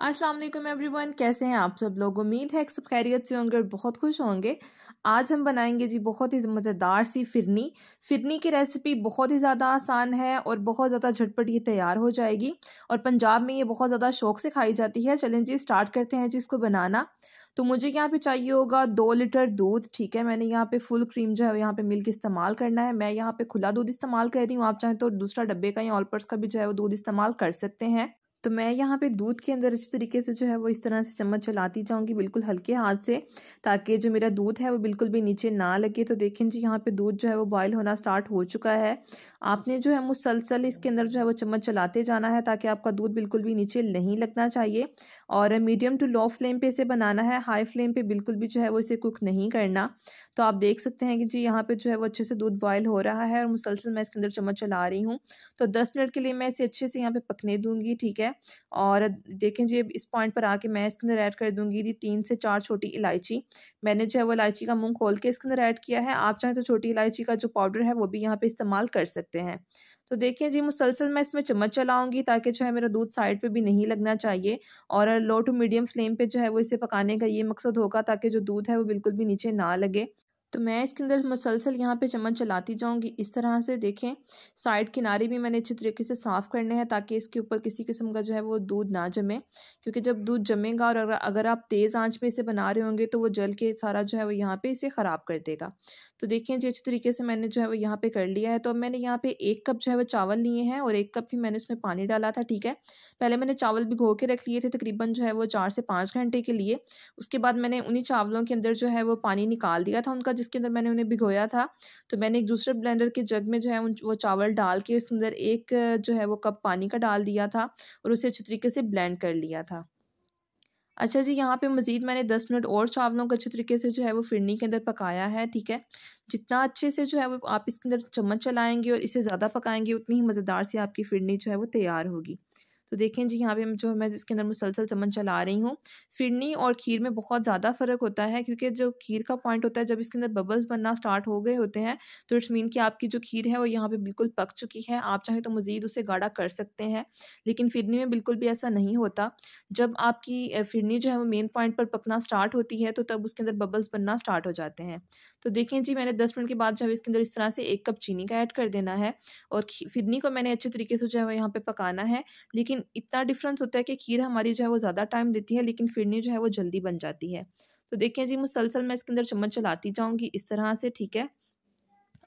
अस्सलाम वालेकुम एवरीवन कैसे हैं आप सब लोग उम्मीद है कि सब खैरियत से होंगे और बहुत खुश होंगे आज हम बनाएंगे जी बहुत ही मज़ेदार सी फिरनी फिरनी की रेसिपी बहुत ही ज़्यादा आसान है और बहुत ज़्यादा झटपट ये तैयार हो जाएगी और पंजाब में ये बहुत ज़्यादा शौक से खाई जाती है चलें जी स्टार्ट करते हैं जी इसको बनाना तो मुझे यहाँ पे चाहिए होगा दो लीटर दूध ठीक है मैंने यहाँ पे फुल क्रीम जो है यहाँ पे मिल्क इस्तेमाल करना है मैं यहाँ पे खुला दूध इस्तेमाल कर रही हूँ आप चाहें तो दूसरा डब्बे का या ऑलपर्स का भी जो है वो दूध इस्तेमाल कर सकते हैं तो मैं यहाँ पे दूध के अंदर अच्छी तरीके से जो है वो इस तरह से चम्मच चलाती जाऊँगी बिल्कुल हल्के हाथ से ताकि जो मेरा दूध है वो बिल्कुल भी नीचे ना लगे तो देखें जी यहाँ पे दूध जो है वो बॉयल होना स्टार्ट हो चुका है आपने जो है मुसलसल इसके अंदर जो है वो चम्मच चलाते जाना है ताकि आपका दूध बिल्कुल भी नीचे नहीं लगना चाहिए और मीडियम टू लो फ्लेम पर इसे बनाना है हाई फ्लेम पर बिल्कुल भी जो है वो इसे कुक नहीं करना तो आप देख सकते हैं कि जी यहाँ पे जो है वो अच्छे से दूध बॉयल हो रहा है और मुसलसल मैं इसके अंदर चम्मच चला रही हूँ तो दस मिनट के लिए मैं इसे अच्छे से यहाँ पे पकने दूँगी ठीक है और देखें जी इस पॉइंट पर आके मैं इसके अंदर ऐड कर दूँगी जी तीन से चार छोटी इलायची मैंने जो है वो इलायची का मुँह खोल के इसके अंदर ऐड किया है आप चाहें तो छोटी इलायची का जो पाउडर है वो भी यहाँ पर इस्तेमाल कर सकते हैं तो देखिए जी मुसलसल मैं इसमें चम्मच चलाऊँगी ताकि जो है मेरा दूध साइड पर भी नहीं लगना चाहिए और लो टू मीडियम फ्लेम पर जो है वो इसे पकाने का ये मकसद होगा ताकि जो दूध है वो बिल्कुल भी नीचे ना लगे तो मैं इसके अंदर मुसलसल यहाँ पे चम्मच चलाती जाऊँगी इस तरह से देखें साइड किनारे भी मैंने अच्छे तरीके से साफ़ करने हैं ताकि इसके ऊपर किसी किस्म का जो है वो दूध ना जमे क्योंकि जब दूध जमेगा और अगर अगर आप तेज़ आंच पे इसे बना रहे होंगे तो वो जल के सारा जो है वो यहाँ पे इसे ख़राब कर देगा तो देखिए जी अच्छे तरीके से मैंने जो है वो यहाँ पर कर लिया है तो अब मैंने यहाँ पर एक कप जो है वो चावल लिए हैं और एक कप ही मैंने उसमें पानी डाला था ठीक है पहले मैंने चावल भिगो के रख लिए थे तकरीबन जो है वो चार से पाँच घंटे के लिए उसके बाद मैंने उन्हीं चावलों के अंदर जो है वो पानी निकाल दिया था उनका जिसके अंदर मैंने उन्हें भिगोया था तो मैंने एक दूसरे ब्लेंडर के जग में जो है वो चावल डाल के उसके अंदर एक जो है वो कप पानी का डाल दिया था और उसे अच्छे तरीके से ब्लेंड कर लिया था अच्छा जी यहाँ पे मज़ीद मैंने दस मिनट और चावलों को अच्छे तरीके से जो है वो फिरनी के अंदर पकाया है ठीक है जितना अच्छे से जो है वो आप इसके अंदर चम्मच चलाएंगे और इसे ज़्यादा पकाएंगे उतनी ही मज़ेदार से आपकी फिरनी जो है वो तैयार होगी तो देखें जी यहाँ पे जो मैं इसके अंदर मुसलसल चम्मच चला रही हूँ फिरनी और खीर में बहुत ज़्यादा फ़र्क होता है क्योंकि जो खीर का पॉइंट होता है जब इसके अंदर बबल्स बनना स्टार्ट हो गए होते हैं तो इट्स मीन कि आपकी जो खीर है वो यहाँ पर बिल्कुल पक चुकी है आप चाहें तो मज़ीद उसे गाढ़ा कर सकते हैं लेकिन फिरनी में बिल्कुल भी ऐसा नहीं होता जब आपकी फिरनी जो है वो मेन पॉइंट पर पकना स्टार्ट होती है तो तब उसके अंदर बबल्स बनना स्टार्ट हो जाते हैं तो देखें जी मैंने दस मिनट के बाद जो है इसके अंदर इस तरह से एक कप चीनी का ऐड कर देना है और फिरनी को मैंने अच्छे तरीके से जो है यहाँ पे पकाना है लेकिन इतना डिफरेंस होता है कि खीर हमारी जो है वो ज़्यादा टाइम देती है लेकिन फिरनी जो है वो जल्दी बन जाती है तो देखिए जी मुसलसल मैं इसके अंदर चम्मच चलाती जाऊँगी इस तरह से ठीक है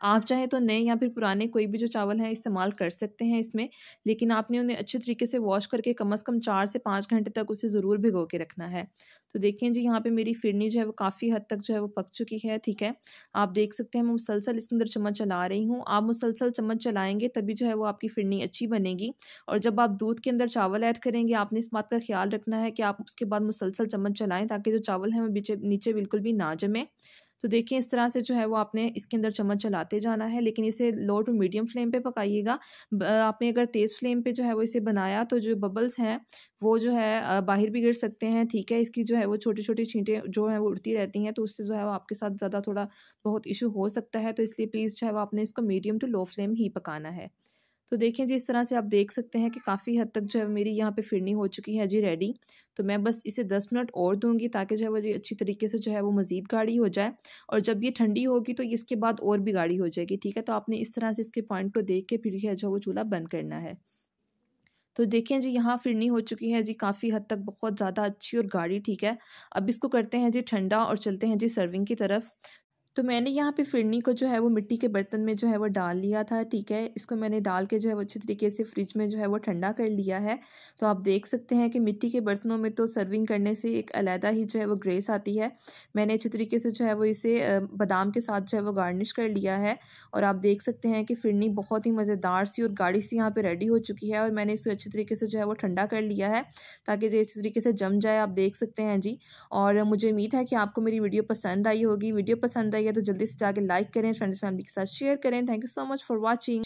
आप चाहें तो नए या फिर पुराने कोई भी जो चावल हैं इस्तेमाल कर सकते हैं इसमें लेकिन आपने उन्हें अच्छे तरीके से वॉश करके कम से कम चार से पाँच घंटे तक उसे ज़रूर भिगो के रखना है तो देखें जी यहाँ पे मेरी फिरनी जो है वो काफ़ी हद तक जो है वो पक चुकी है ठीक है आप देख सकते हैं मैं मुसलसल इसके अंदर चम्मच चला रही हूँ आप मुसलसल चम्मच चलाएँगे तभी जो है वो आपकी फिरनी अच्छी बनेगी और जब आप दूध के अंदर चावल ऐड करेंगे आपने इस बात का ख्याल रखना है कि आप उसके बाद मुसलसल चम्मच चलाएँ ताकि जो चावल हैं वो नीचे बिल्कुल भी ना जमें तो देखिए इस तरह से जो है वो आपने इसके अंदर चम्मच चलाते जाना है लेकिन इसे लो टू मीडियम फ्लेम पे पकाइएगा आपने अगर तेज़ फ्लेम पे जो है वो इसे बनाया तो जो बबल्स हैं वो जो है बाहर भी गिर सकते हैं ठीक है इसकी जो है वो छोटी छोटी छींटें जो है वो उड़ती रहती हैं तो उससे जो है वो आपके साथ ज़्यादा थोड़ा बहुत इशू हो सकता है तो इसलिए प्लीज़ जो है वो आपने इसको मीडियम टू लो फ्लेम ही पकाना है तो देखें जी इस तरह से आप देख सकते हैं कि काफ़ी हद तक जो है मेरी यहाँ पे फिरनी हो चुकी है जी रेडी तो मैं बस इसे दस मिनट और दूंगी ताकि जो है वो जी अच्छी तरीके से जो है वो मज़ीद गाढ़ी हो जाए और जब ये ठंडी होगी तो इसके बाद और भी गाढ़ी हो जाएगी ठीक है तो आपने इस तरह से इसके पॉइंट को देख के फिर जो है वो चूल्हा बंद करना है तो देखें जी यहाँ फिरनी हो चुकी है जी काफ़ी हद तक बहुत ज़्यादा अच्छी और गाढ़ी ठीक है अब इसको करते हैं जी ठंडा और चलते हैं जी सर्विंग की तरफ तो मैंने यहाँ पे फिरनी को जो है वो मिट्टी के बर्तन में जो है वो डाल लिया था ठीक है इसको मैंने डाल के जो है वो अच्छे तरीके से फ्रिज में जो है वो ठंडा कर लिया है तो आप देख सकते हैं कि मिट्टी के बर्तनों में तो सर्विंग करने से एक अलहदा ही जो है वो ग्रेस आती है मैंने अच्छे तरीके से जो है वो इसे बादाम के साथ जो है वो गार्निश कर लिया है और आप देख सकते हैं कि फिरनी बहुत ही मज़ेदार सी और गाढ़ी सी यहाँ पर रेडी हो चुकी है और मैंने इसे अच्छे तरीके से जो है वो ठंडा कर लिया है ताकि जो अच्छे तरीके से जम जाए आप देख सकते हैं जी और मुझे उम्मीद है कि आपको मेरी वीडियो पसंद आई होगी वीडियो पसंद आई आई है तो जल्दी से जाके लाइक करें फ्रेंड्स फैमिली के साथ शेयर करें thank you so much for watching